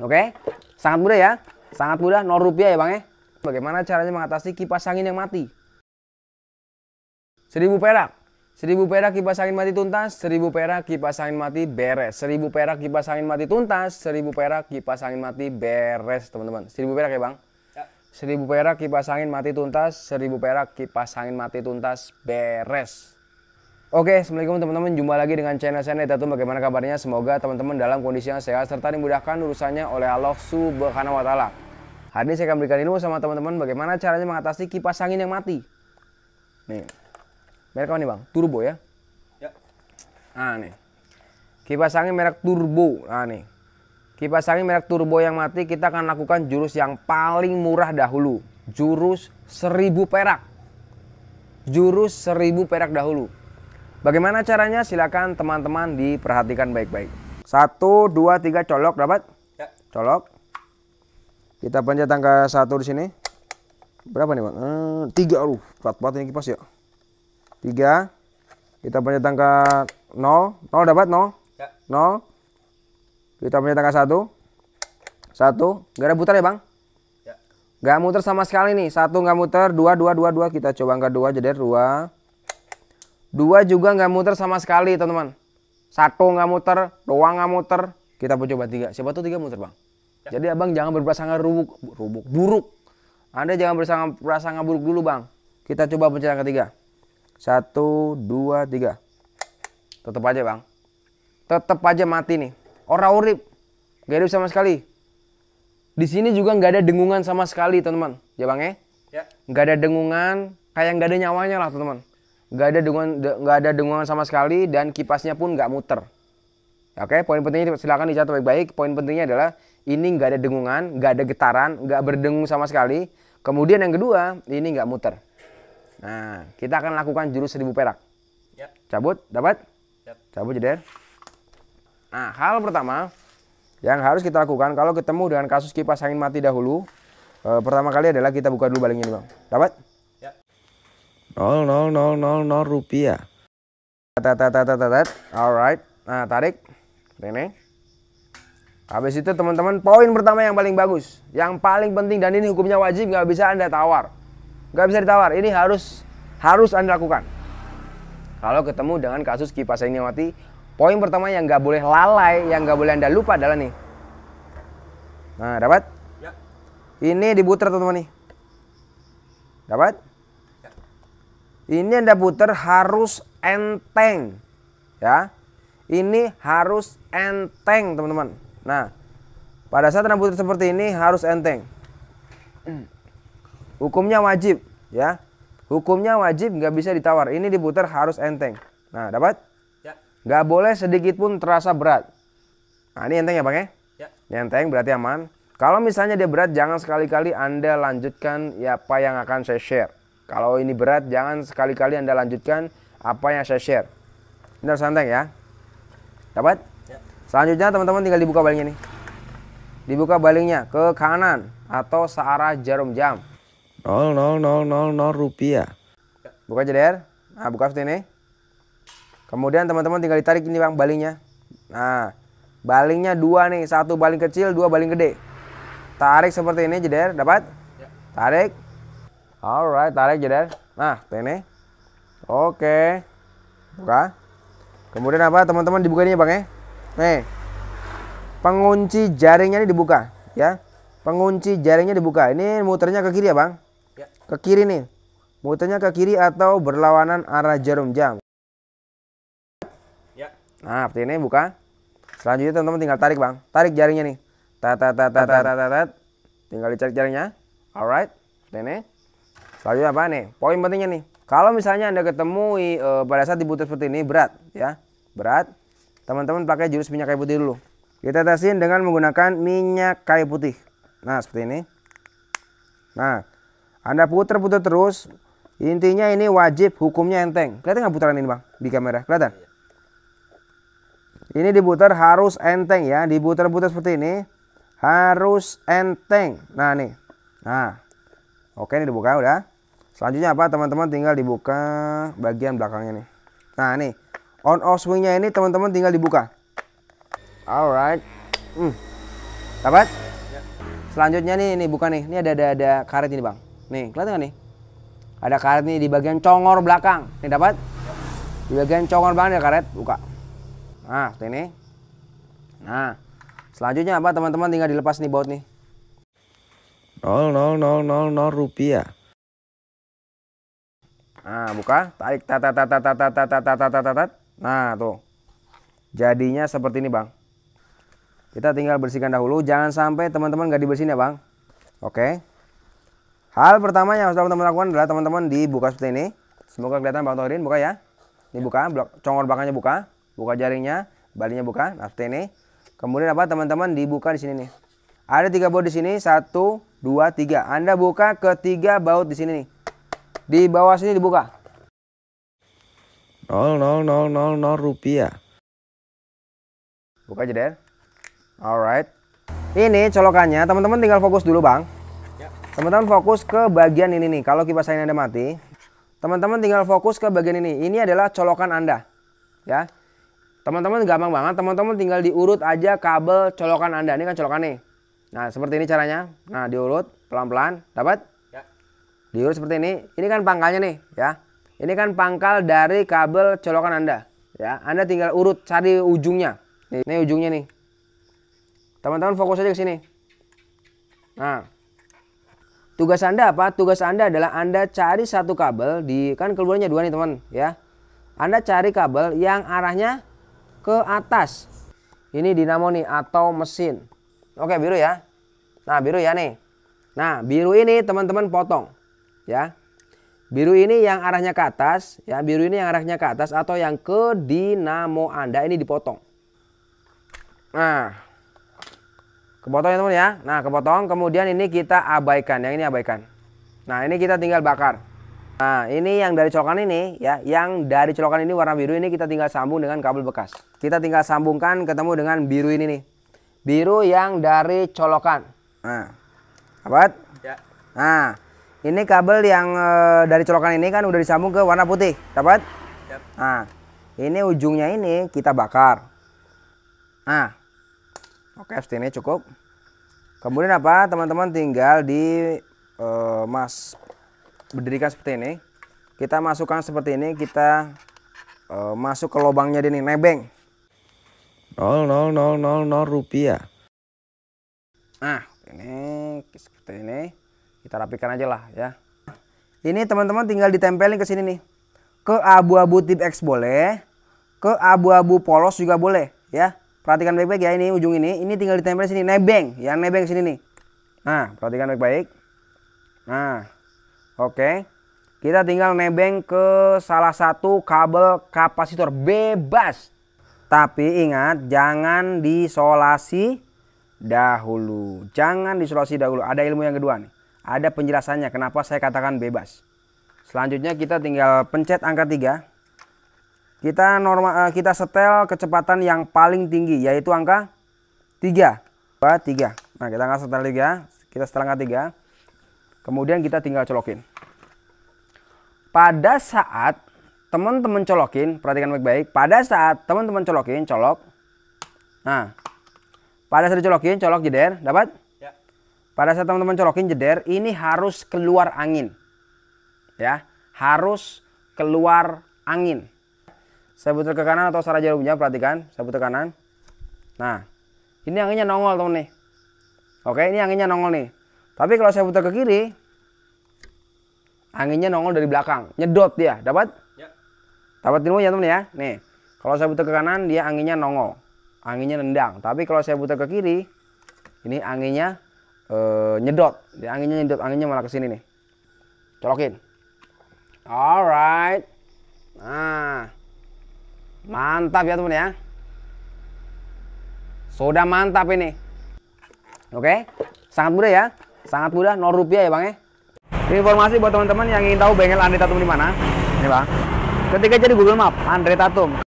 Oke, sangat mudah ya. Sangat mudah, nol rupiah ya bang ya. Bagaimana caranya mengatasi kipas angin yang mati? Seribu perak. seribu perak kipas angin mati tuntas, Seribu perak kipas angin mati beres. Seribu perak kipas angin mati tuntas, Seribu perak kipas angin mati beres, teman-teman. Seribu perak ya, Bang? Ya. Seribu perak kipas angin mati tuntas, Seribu perak kipas angin mati tuntas beres. Oke, Assalamualaikum teman-teman. Jumpa lagi dengan channel saya Neta Bagaimana kabarnya? Semoga teman-teman dalam kondisi yang sehat serta dimudahkan urusannya oleh Allah Subhanahu wa taala. Hari ini saya akan berikan ilmu sama teman-teman bagaimana caranya mengatasi kipas angin yang mati. Nih. Merek apa nih, Bang? Turbo ya? Ya. Nah, nih. Kipas angin merek turbo. Nah, nih. Kipas angin merek turbo yang mati kita akan lakukan jurus yang paling murah dahulu. Jurus 1000 perak. Jurus 1000 perak dahulu Bagaimana caranya? Silakan teman-teman diperhatikan baik-baik. Satu, dua, tiga, colok dapat? Ya. Colok. Kita pencet angka satu di sini. Berapa nih bang? Hmm, tiga, aduh, berat banget ini kipas ya. Tiga. Kita pencet angka nol. Nol dapat nol? Ya. Nol. Kita pencet angka satu. Satu. Gak ada putar ya bang? Ya. Gak muter sama sekali nih. Satu gak muter. Dua, dua, dua, dua. Kita coba angka dua jadi dua. Dua juga nggak muter sama sekali teman-teman. Satu nggak muter, dua nggak muter. Kita coba tiga. Siapa tuh tiga muter bang? Ya. Jadi abang jangan berprasangka rubuk, rubuk, buruk. Anda jangan berprasangka prasangka buruk dulu bang. Kita coba pencetan ketiga. Satu, dua, tiga. Tetap aja bang. Tetap aja mati nih. orang urip. Gak hidup sama sekali. Di sini juga nggak ada dengungan sama sekali teman-teman. Ya bang ya? Ya. Nggak ada dengungan. Kayak nggak ada nyawanya lah teman-teman nggak ada dengungan nggak ada dengungan sama sekali dan kipasnya pun nggak muter. Oke, poin pentingnya silakan dicatat baik-baik. Poin pentingnya adalah ini nggak ada dengungan, nggak ada getaran, nggak berdengung sama sekali. Kemudian yang kedua, ini nggak muter. Nah, kita akan lakukan jurus seribu perak. Yep. Cabut, dapat? Yep. Cabut jeder. Nah, hal pertama yang harus kita lakukan kalau ketemu dengan kasus kipas angin mati dahulu, eh, pertama kali adalah kita buka dulu balingnya nih bang. Dapat? nol nol nol nol nol rupiah. Tat, tat, Alright. Nah, tarik. Ini. Habis itu teman-teman, poin pertama yang paling bagus. Yang paling penting dan ini hukumnya wajib, nggak bisa Anda tawar. Nggak bisa ditawar. Ini harus harus Anda lakukan. Kalau ketemu dengan kasus kipas yang mati, poin pertama yang nggak boleh lalai, yang nggak boleh Anda lupa adalah nih. Nah, dapat? Ya. Ini dibuter teman-teman nih. Dapat? Ini Anda putar harus enteng. Ya. Ini harus enteng, teman-teman. Nah, pada saat Anda putar seperti ini harus enteng. Hukumnya wajib, ya. Hukumnya wajib nggak bisa ditawar. Ini diputar harus enteng. Nah, dapat? Ya. Nggak boleh sedikit pun terasa berat. Nah, ini enteng ya, Bang ya? ya? Ini enteng berarti aman. Kalau misalnya dia berat, jangan sekali-kali Anda lanjutkan ya apa yang akan saya share. Kalau ini berat, jangan sekali-kali Anda lanjutkan apa yang saya share. Ini harus santai ya. Dapat? Ya. Selanjutnya teman-teman tinggal dibuka balingnya nih. Dibuka balingnya ke kanan atau searah jarum jam. 0000 0, 0, 0, 0 rupiah. Ya. Buka jeder. Nah, buka seperti ini. Kemudian teman-teman tinggal ditarik ini bang balingnya. Nah, balingnya dua nih. Satu baling kecil, dua baling gede. Tarik seperti ini jeder. Dapat? Ya. Tarik. Alright, tarik deh. Nah, ini. Oke. Buka. Kemudian apa teman-teman dibuka ini ya, Bang Nih. Pengunci jaringnya ini dibuka, ya. Pengunci jaringnya dibuka. Ini muternya ke kiri ya, Bang? Ya. Ke kiri nih. Muternya ke kiri atau berlawanan arah jarum jam. Ya. Nah, seperti ini buka. Selanjutnya teman-teman tinggal tarik, Bang. Tarik jaringnya nih. Tat tat tat tat tat tat. Tinggal dicari jaringnya. Alright. Seperti ini. Selanjutnya apa nih? Poin pentingnya nih. Kalau misalnya Anda ketemu e, pada saat dibutuh seperti ini berat ya. Berat. Teman-teman pakai jurus minyak kayu putih dulu. Kita tesin dengan menggunakan minyak kayu putih. Nah, seperti ini. Nah, Anda puter puter terus. Intinya ini wajib hukumnya enteng. Kelihatan nggak putaran ini, Bang? Di kamera. Kelihatan? Ini diputar harus enteng ya, diputar-putar seperti ini. Harus enteng. Nah, nih. Nah. Oke, ini dibuka udah. Selanjutnya apa teman-teman tinggal dibuka bagian belakangnya nih. Nah ini on off swingnya ini teman-teman tinggal dibuka. Alright. Hmm. Dapat? Selanjutnya nih ini buka nih. Ini ada ada ada karet ini bang. Nih kelihatan nih? Ada karet nih di bagian congor belakang. Nih dapat? Di bagian congor belakang ada karet. Buka. Nah seperti ini. Nah selanjutnya apa teman-teman tinggal dilepas nih baut nih. nol rupiah. Nah, buka, tarik tat tat tat tat tat tat tat tat tat tat. Nah, tuh. Jadinya seperti ini, Bang. Kita tinggal bersihkan dahulu, jangan sampai teman-teman nggak dibersihin ya, Bang. Oke. Hal pertama yang harus teman-teman lakukan adalah teman-teman dibuka seperti ini. Semoga kelihatan Bang Tohirin. buka ya. Dibuka, blok congor bakannya buka, buka jaringnya, balinya buka, nah seperti ini. Kemudian apa teman-teman dibuka di sini nih. Ada tiga baut di sini, satu, dua, tiga. Anda buka ketiga baut di sini nih. Di bawah sini dibuka. Nol nol nol nol nol rupiah. Buka aja, deh. Alright. Ini colokannya, teman-teman tinggal fokus dulu, Bang. Ya. Teman-teman fokus ke bagian ini nih. Kalau kipas angin ada mati, teman-teman tinggal fokus ke bagian ini. Ini adalah colokan Anda. Ya. Teman-teman gampang banget, teman-teman tinggal diurut aja kabel colokan Anda. Ini kan colokan nih. Nah, seperti ini caranya. Nah, diurut pelan-pelan, dapat? diurut seperti ini ini kan pangkalnya nih ya ini kan pangkal dari kabel colokan anda ya anda tinggal urut cari ujungnya nih, ini ujungnya nih teman-teman fokus aja ke sini nah tugas anda apa tugas anda adalah anda cari satu kabel di kan keluarnya dua nih teman ya anda cari kabel yang arahnya ke atas ini dinamo nih atau mesin oke biru ya nah biru ya nih nah biru ini teman-teman potong ya. Biru ini yang arahnya ke atas, ya biru ini yang arahnya ke atas atau yang ke dinamo Anda ini dipotong. Nah, kepotong ya teman ya. Nah, kepotong kemudian ini kita abaikan, yang ini abaikan. Nah, ini kita tinggal bakar. Nah, ini yang dari colokan ini ya, yang dari colokan ini warna biru ini kita tinggal sambung dengan kabel bekas. Kita tinggal sambungkan ketemu dengan biru ini nih. Biru yang dari colokan. Nah, apa? Ya. Nah, ini kabel yang e, dari colokan ini kan udah disambung ke warna putih, dapat? Nah, ini ujungnya ini kita bakar. Nah, oke, okay, ini cukup. Kemudian apa, teman-teman tinggal di e, mas berdirikan seperti ini. Kita masukkan seperti ini, kita e, masuk ke lubangnya di ini, nebeng. nol rupiah. Nah, ini seperti ini kita rapikan aja lah ya ini teman-teman tinggal ditempelin ke sini nih ke abu-abu tip X boleh ke abu-abu polos juga boleh ya perhatikan baik-baik ya ini ujung ini ini tinggal ditempel sini nebeng yang nebeng sini nih nah perhatikan baik-baik nah oke kita tinggal nebeng ke salah satu kabel kapasitor bebas tapi ingat jangan disolasi dahulu jangan disolasi dahulu ada ilmu yang kedua nih ada penjelasannya kenapa saya katakan bebas. Selanjutnya kita tinggal pencet angka 3. Kita normal eh, kita setel kecepatan yang paling tinggi yaitu angka 3. 2 3. Nah, kita angka setel 3, kita setel angka 3. Kemudian kita tinggal colokin. Pada saat teman-teman colokin, perhatikan baik-baik. Pada saat teman-teman colokin, colok. Nah, pada saat colokin, colok jeder, dapat pada saat teman-teman colokin jeder ini harus keluar angin ya harus keluar angin saya putar ke kanan atau secara jarumnya perhatikan saya putar ke kanan nah ini anginnya nongol teman nih oke ini anginnya nongol nih tapi kalau saya putar ke kiri anginnya nongol dari belakang nyedot dia dapat ya. dapat ilmu ya teman ya nih kalau saya putar ke kanan dia anginnya nongol anginnya nendang tapi kalau saya putar ke kiri ini anginnya uh, nyedot ya, anginnya nyedot anginnya malah ke sini nih colokin alright nah mantap ya teman ya sudah mantap ini oke okay? sangat mudah ya sangat mudah 0 rupiah ya bang ya informasi buat teman-teman yang ingin tahu bengkel Andre Tatum di mana ini bang ketika jadi Google Map Andre Tatum